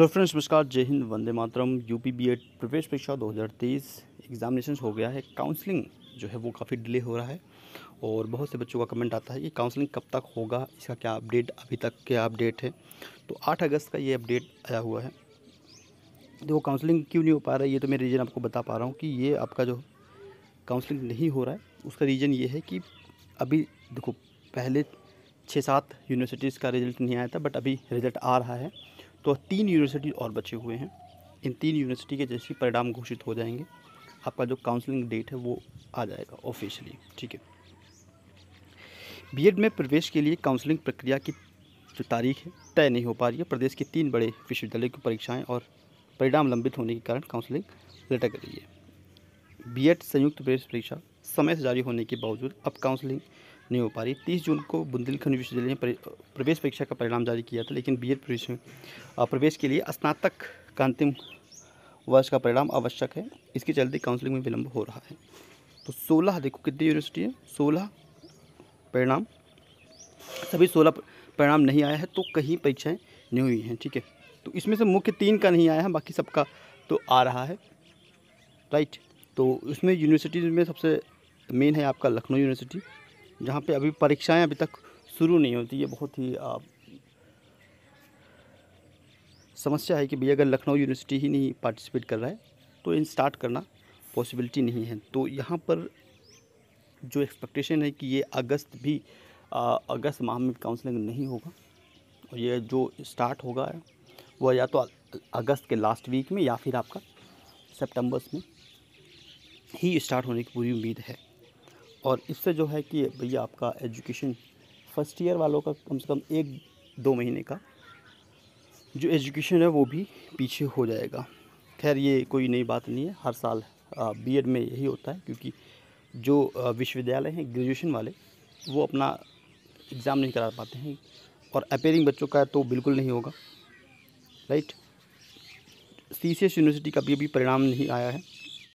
hello friends नमस्कार जय हिंद वंदे मातरम यूपी बीएड प्रवेश परीक्षा 2023 एग्जामिनेशन हो गया है काउंसलिंग जो है वो काफ़ी डिले हो रहा है और बहुत से बच्चों का कमेंट आता है कि काउंसलिंग कब तक होगा इसका क्या अपडेट अभी तक क्या अपडेट है तो 8 अगस्त का ये अपडेट आया हुआ है तो वो काउंसलिंग क्यों नहीं हो पा रहा है ये तो मैं रीज़न आपको बता पा रहा हूँ कि ये आपका जो काउंसलिंग नहीं हो रहा है उसका रीज़न ये है कि अभी देखो पहले छः सात यूनिवर्सिटीज़ का रिज़ल्ट नहीं आया था बट अभी रिज़ल्ट आ रहा है तो तीन यूनिवर्सिटी और बचे हुए हैं इन तीन यूनिवर्सिटी के जैसे परिणाम घोषित हो जाएंगे आपका जो काउंसलिंग डेट है वो आ जाएगा ऑफिशियली ठीक है बीएड में प्रवेश के लिए काउंसलिंग प्रक्रिया की जो तारीख है तय नहीं हो पा रही है प्रदेश के तीन बड़े विश्वविद्यालय की परीक्षाएं और परिणाम लंबित होने के कारण काउंसलिंग लटक रही है बीएड संयुक्त प्रवेश परीक्षा समय से जारी होने के बावजूद अब काउंसलिंग नहीं हो पा रही तीस जून को बुंदेलखंड विश्वविद्यालय ने प्रवेश परीक्षा का परिणाम जारी किया था लेकिन बी प्रवेश में प्रवेश के लिए स्नातक का अंतिम वर्ष का परिणाम आवश्यक है इसके चलते काउंसलिंग में विलंब हो रहा है तो सोलह देखो कितनी यूनिवर्सिटी है सोलह परिणाम सभी सोलह परिणाम नहीं आया है तो कहीं परीक्षाएँ नहीं हुई हैं ठीक है तो इसमें से मुख्य तीन का नहीं आया है बाकी सबका तो आ रहा है राइट तो इसमें यूनिवर्सिटीज़ में सबसे मेन है आपका लखनऊ यूनिवर्सिटी जहाँ पे अभी परीक्षाएं अभी तक शुरू नहीं होती ये बहुत ही आ, समस्या है कि भैया अगर लखनऊ यूनिवर्सिटी ही नहीं पार्टिसिपेट कर रहा है तो इन स्टार्ट करना पॉसिबिलिटी नहीं है तो यहाँ पर जो एक्सपेक्टेशन है कि ये अगस्त भी आ, अगस्त माह में काउंसलिंग नहीं होगा और ये जो स्टार्ट होगा वह या तो अगस्त के लास्ट वीक में या फिर आपका सेप्टेम्बर्स में ही स्टार्ट होने की पूरी उम्मीद है और इससे जो है कि भैया आपका एजुकेशन फ़र्स्ट ईयर वालों का कम से कम एक दो महीने का जो एजुकेशन है वो भी पीछे हो जाएगा खैर ये कोई नई बात नहीं है हर साल बी में यही होता है क्योंकि जो विश्वविद्यालय हैं ग्रेजुएशन वाले वो अपना एग्ज़ाम नहीं करा पाते हैं और अपेयरिंग बच्चों का तो बिल्कुल नहीं होगा राइट सी यूनिवर्सिटी का भी अभी परिणाम नहीं आया है